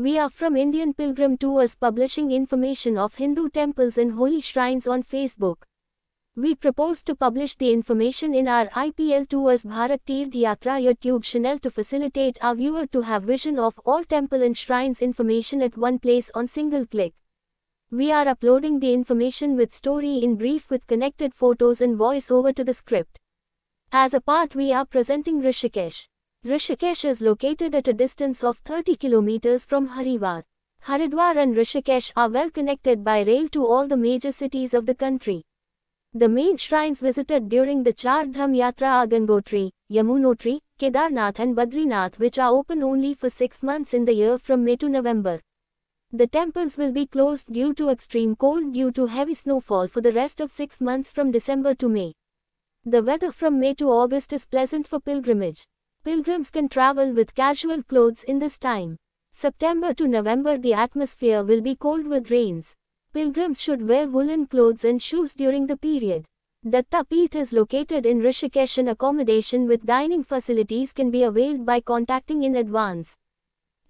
We are from Indian Pilgrim Tours publishing information of Hindu temples and holy shrines on Facebook. We propose to publish the information in our IPL Tours Bharat Tirth Yatra YouTube channel to facilitate our viewer to have vision of all temple and shrines information at one place on single click. We are uploading the information with story in brief with connected photos and voice over to the script. As a part we are presenting Rishikesh. Rishikesh is located at a distance of 30 kilometers from Haridwar. Haridwar and Rishikesh are well connected by rail to all the major cities of the country. The main shrines visited during the Char Dham Yatra are Gangotri, Yamunotri, Kedarnath and Badrinath which are open only for 6 months in the year from May to November. The temples will be closed due to extreme cold due to heavy snowfall for the rest of 6 months from December to May. The weather from May to August is pleasant for pilgrimage. Pilgrims can travel with casual clothes in this time. September to November the atmosphere will be cold with rains. Pilgrims should wear woolen clothes and shoes during the period. Datta Peeth is located in Rishikesh and accommodation with dining facilities can be availed by contacting in advance.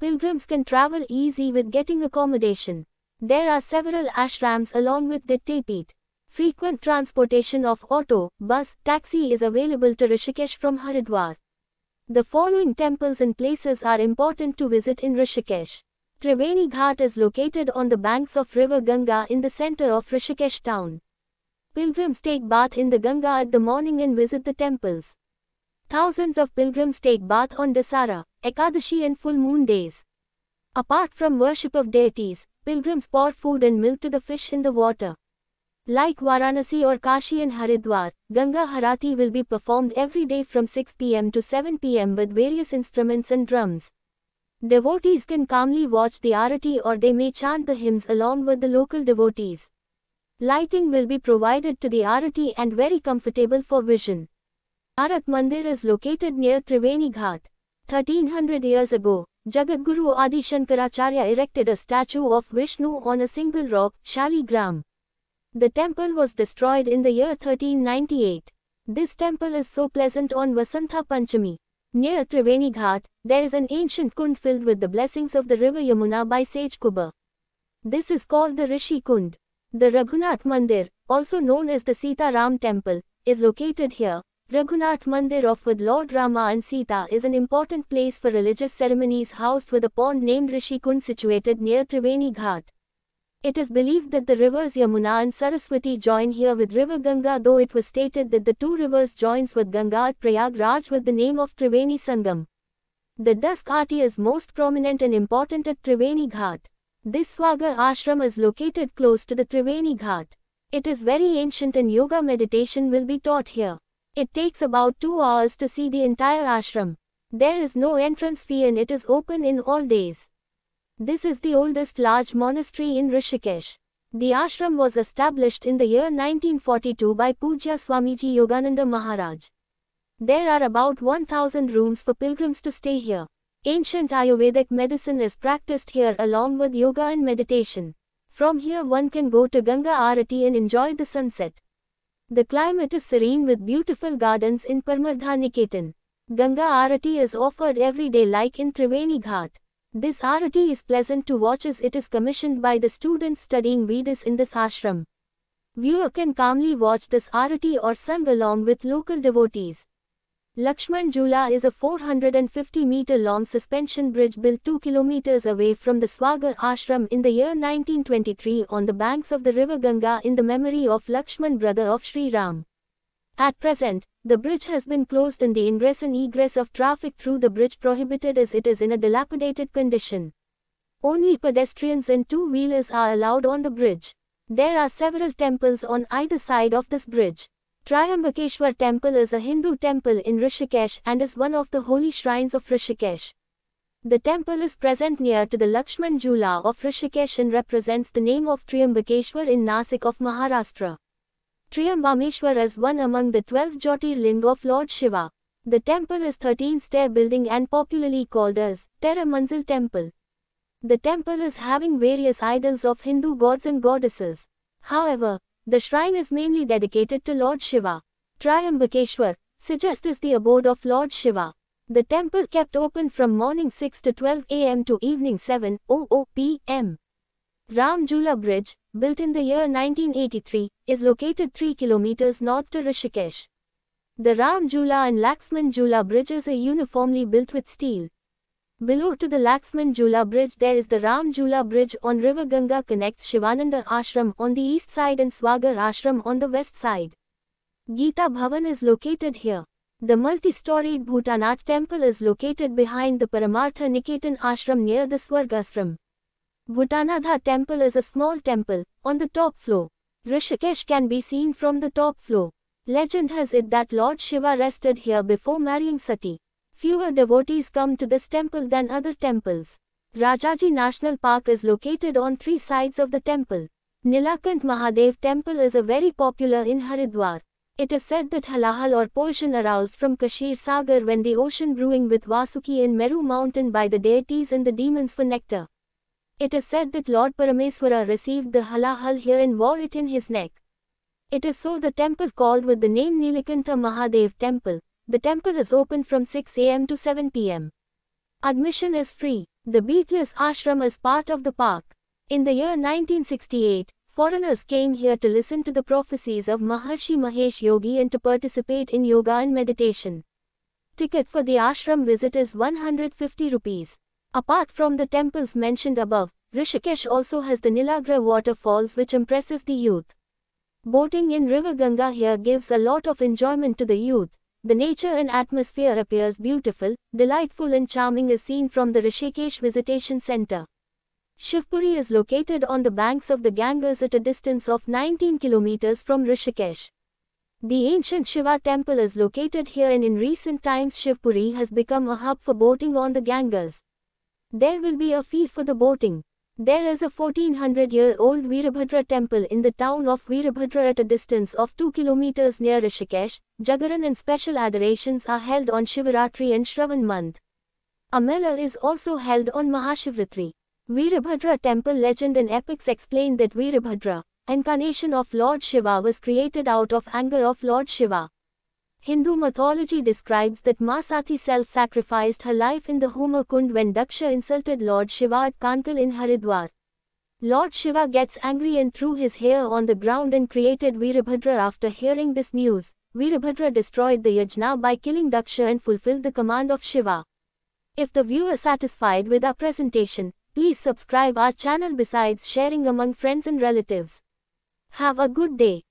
Pilgrims can travel easy with getting accommodation. There are several ashrams along with the Peeth. Frequent transportation of auto, bus, taxi is available to Rishikesh from Haridwar. The following temples and places are important to visit in Rishikesh. Triveni Ghat is located on the banks of river Ganga in the center of Rishikesh town. Pilgrims take bath in the Ganga at the morning and visit the temples. Thousands of pilgrims take bath on Dasara, Ekadashi and full moon days. Apart from worship of deities, pilgrims pour food and milk to the fish in the water. Like Varanasi or Kashi and Haridwar, Ganga Harati will be performed every day from 6 pm to 7 pm with various instruments and drums. Devotees can calmly watch the arati or they may chant the hymns along with the local devotees. Lighting will be provided to the arati and very comfortable for vision. Arat Mandir is located near Triveni Ghat. 1300 years ago, Jagadguru Adi Shankaracharya erected a statue of Vishnu on a single rock, Shaligram. The temple was destroyed in the year 1398. This temple is so pleasant on Vasantha Panchami. Near Triveni Ghat, there is an ancient kund filled with the blessings of the river Yamuna by sage Kuba. This is called the Rishi Kund. The Raghunath Mandir, also known as the Sita Ram Temple, is located here. Raghunath Mandir of with Lord Rama and Sita is an important place for religious ceremonies housed with a pond named Rishi Kund situated near Triveni Ghat. It is believed that the rivers Yamuna and Saraswati join here with river Ganga though it was stated that the two rivers joins with Ganga at Prayagraj with the name of Triveni Sangam. The Dusk is most prominent and important at Triveni Ghat. This Swagar ashram is located close to the Triveni Ghat. It is very ancient and yoga meditation will be taught here. It takes about 2 hours to see the entire ashram. There is no entrance fee and it is open in all days. This is the oldest large monastery in Rishikesh. The ashram was established in the year 1942 by Pujya Swamiji Yogananda Maharaj. There are about 1000 rooms for pilgrims to stay here. Ancient Ayurvedic medicine is practiced here along with yoga and meditation. From here one can go to Ganga Arati and enjoy the sunset. The climate is serene with beautiful gardens in Parmardha Niketan. Ganga Arati is offered every day like in Triveni Ghat. This arati is pleasant to watch as it is commissioned by the students studying Vedas in this ashram. Viewer can calmly watch this arati or sung along with local devotees. Lakshman Jula is a 450-meter-long suspension bridge built 2 kilometers away from the Swagar ashram in the year 1923 on the banks of the river Ganga in the memory of Lakshman brother of Sri Ram. At present, the bridge has been closed and the ingress and egress of traffic through the bridge prohibited as it is in a dilapidated condition. Only pedestrians and two-wheelers are allowed on the bridge. There are several temples on either side of this bridge. Triambakeshwar temple is a Hindu temple in Rishikesh and is one of the holy shrines of Rishikesh. The temple is present near to the Lakshman Jula of Rishikesh and represents the name of Triambakeshwar in Nasik of Maharashtra. Triambameshwar is one among the 12 Jyotirlinga of Lord Shiva. The temple is 13-stair building and popularly called as Teramanzil Temple. The temple is having various idols of Hindu gods and goddesses. However, the shrine is mainly dedicated to Lord Shiva. Triambakeshwar, suggests is the abode of Lord Shiva. The temple kept open from morning 6 to 12 am to evening 7 00 pm. Ram Jula Bridge, built in the year 1983, is located 3 kilometers north to Rishikesh. The Ram Jula and Laxman Jula bridges are uniformly built with steel. Below to the Laxman Jula Bridge there is the Ram Bridge on River Ganga connects Shivananda Ashram on the east side and Swagar Ashram on the west side. Gita Bhavan is located here. The multi-storied Bhutanat temple is located behind the Paramartha Niketan Ashram near the Swargasram. Bhutanadha temple is a small temple, on the top floor. Rishikesh can be seen from the top floor. Legend has it that Lord Shiva rested here before marrying Sati. Fewer devotees come to this temple than other temples. Rajaji National Park is located on three sides of the temple. Nilakant Mahadev temple is a very popular in Haridwar. It is said that halahal or potion aroused from Kashir Sagar when the ocean brewing with Vasuki in Meru mountain by the deities and the demons for nectar. It is said that Lord Parameswara received the halahal here and wore it in his neck. It is so the temple called with the name Nilakantha Mahadev Temple. The temple is open from 6 am to 7 pm. Admission is free. The beatless Ashram is part of the park. In the year 1968, foreigners came here to listen to the prophecies of Maharshi Mahesh Yogi and to participate in yoga and meditation. Ticket for the ashram visit is 150 rupees. Apart from the temples mentioned above, Rishikesh also has the Nilagra waterfalls which impresses the youth. Boating in River Ganga here gives a lot of enjoyment to the youth. The nature and atmosphere appears beautiful, delightful and charming is seen from the Rishikesh Visitation Center. Shivpuri is located on the banks of the Ganges at a distance of 19 kilometers from Rishikesh. The ancient Shiva temple is located here and in recent times Shivpuri has become a hub for boating on the Ganges. There will be a fee for the boating. There is a 1400-year-old Virabhadra temple in the town of Virabhadra at a distance of 2 kilometers near Rishikesh. Jagaran and special adorations are held on Shivaratri and Shravan month. A mela is also held on Mahashivratri. Virabhadra temple legend and epics explain that Virabhadra, incarnation of Lord Shiva was created out of anger of Lord Shiva. Hindu mythology describes that Masati self-sacrificed her life in the Huma Kund when Daksha insulted Lord Shiva at Kankal in Haridwar. Lord Shiva gets angry and threw his hair on the ground and created Virabhadra after hearing this news. Virabhadra destroyed the Yajna by killing Daksha and fulfilled the command of Shiva. If the viewer satisfied with our presentation, please subscribe our channel besides sharing among friends and relatives. Have a good day.